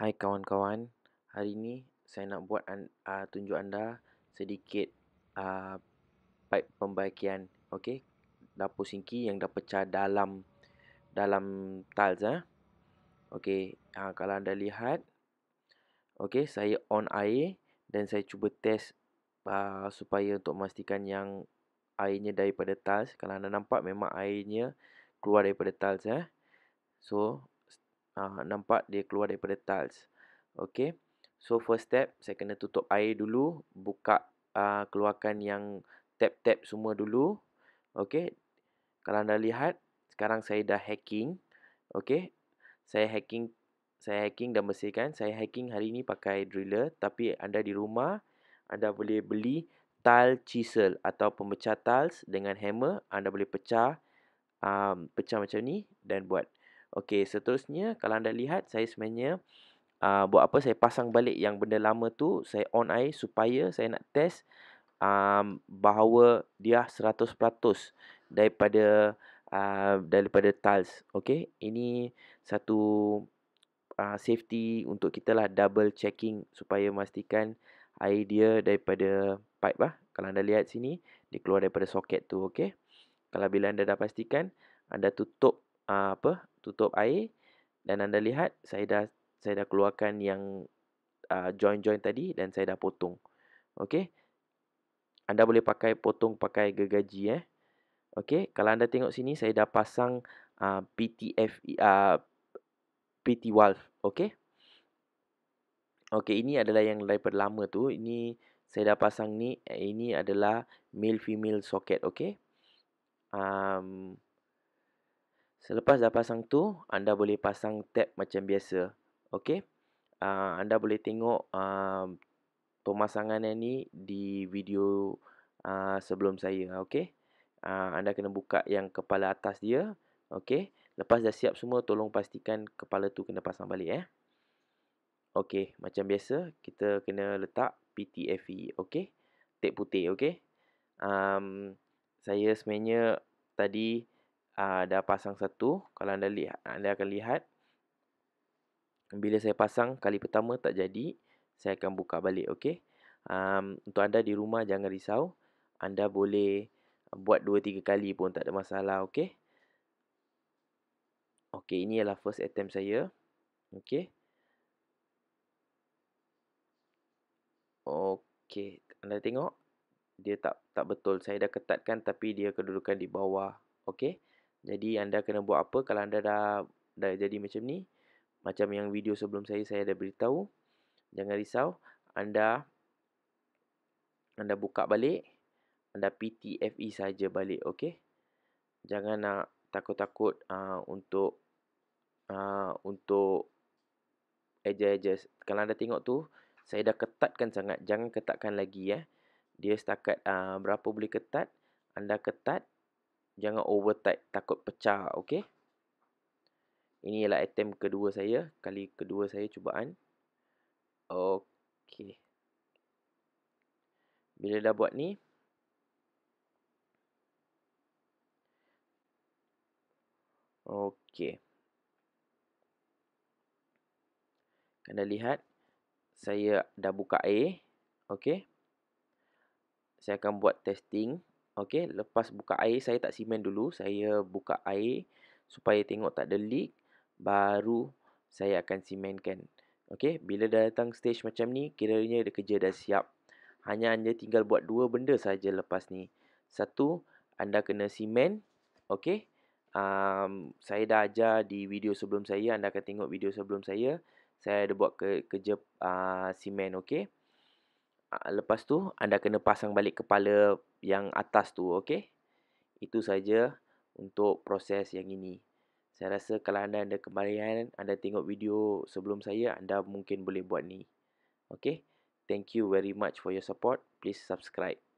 Hai kawan-kawan, hari ini saya nak buat uh, tunjuk anda sedikit uh, pipe pembaikian okay? dapur sinki yang dah pecah dalam dalam tiles. Eh? Ah. Okay, uh, kalau anda lihat, okay, saya on air dan saya cuba test uh, supaya untuk memastikan yang airnya daripada tiles. Kalau anda nampak memang airnya keluar daripada tiles. Eh? So, Ah, nampak dia keluar daripada tiles. Okay. So first step, saya kena tutup air dulu. Buka, uh, keluarkan yang tap-tap semua dulu. Okay. Kalau anda lihat, sekarang saya dah hacking. Okay. Saya hacking saya hacking dan bersihkan. Saya hacking hari ini pakai driller. Tapi anda di rumah, anda boleh beli tile chisel atau pemecah tiles dengan hammer. Anda boleh pecah um, pecah macam ni dan buat. Okey, seterusnya kalau anda lihat saya sebenarnya uh, buat apa saya pasang balik yang benda lama tu, saya on air supaya saya nak test um, bahawa dia 100% daripada uh, daripada tiles. Okey, ini satu uh, safety untuk kita lah double checking supaya memastikan air dia daripada pipe lah. Kalau anda lihat sini, dia keluar daripada soket tu. Okey, kalau bila anda dah pastikan, anda tutup uh, apa tutup air dan anda lihat saya dah saya dah keluarkan yang uh, join-join tadi dan saya dah potong. Okey. Anda boleh pakai potong pakai gergaji eh. Okey, kalau anda tengok sini saya dah pasang uh, ah, PTF uh, PT valve, okey. Okey, ini adalah yang daripada lama tu. Ini saya dah pasang ni. Eh, ini adalah male female socket, okey. Um, Selepas dah pasang tu, anda boleh pasang tab macam biasa. Okey. Uh, anda boleh tengok uh, pemasangan ini di video uh, sebelum saya. Okey. Uh, anda kena buka yang kepala atas dia. Okey. Lepas dah siap semua, tolong pastikan kepala tu kena pasang balik eh. Okey, macam biasa kita kena letak PTFE, okey. Tape putih, okey. Um, saya sebenarnya tadi uh, dah pasang satu. Kalau anda lihat, anda akan lihat. Bila saya pasang kali pertama tak jadi, saya akan buka balik. Okay? Um, untuk anda di rumah jangan risau. Anda boleh buat dua tiga kali pun tak ada masalah. Okay? Okay, ini adalah first attempt saya. Okay. Okay, anda tengok. Dia tak tak betul. Saya dah ketatkan tapi dia kedudukan di bawah. Okay. Jadi anda kena buat apa kalau anda dah dah jadi macam ni? Macam yang video sebelum saya saya dah beritahu. Jangan risau, anda anda buka balik, anda PTFE saja balik, okay? Jangan nak takut-takut uh, untuk uh, untuk aja-aja. Kalau anda tengok tu, saya dah ketatkan sangat. Jangan ketatkan lagi ya. Eh. Dia setakat uh, berapa boleh ketat? Anda ketat Jangan over tight takut pecah okey. Ini ialah attempt kedua saya, kali kedua saya cubaan. Okey. Bila dah buat ni Okey. Anda lihat saya dah buka air. Okey. Saya akan buat testing. 1 Okey, lepas buka air saya tak simen dulu, saya buka air supaya tengok tak ada leak baru saya akan simenkan. Okey, bila dah datang stage macam ni, kiranya dia kerja dah siap. Hanya anda tinggal buat dua benda saja lepas ni. Satu, anda kena simen. Okey. Um, saya dah ajar di video sebelum saya, anda akan tengok video sebelum saya. Saya ada buat ke, kerja uh, simen, okey lepas tu anda kena pasang balik kepala yang atas tu okay? itu saja untuk proses yang ini saya rasa kalau anda ada kemarahan anda tengok video sebelum saya anda mungkin boleh buat ni Okay? thank you very much for your support please subscribe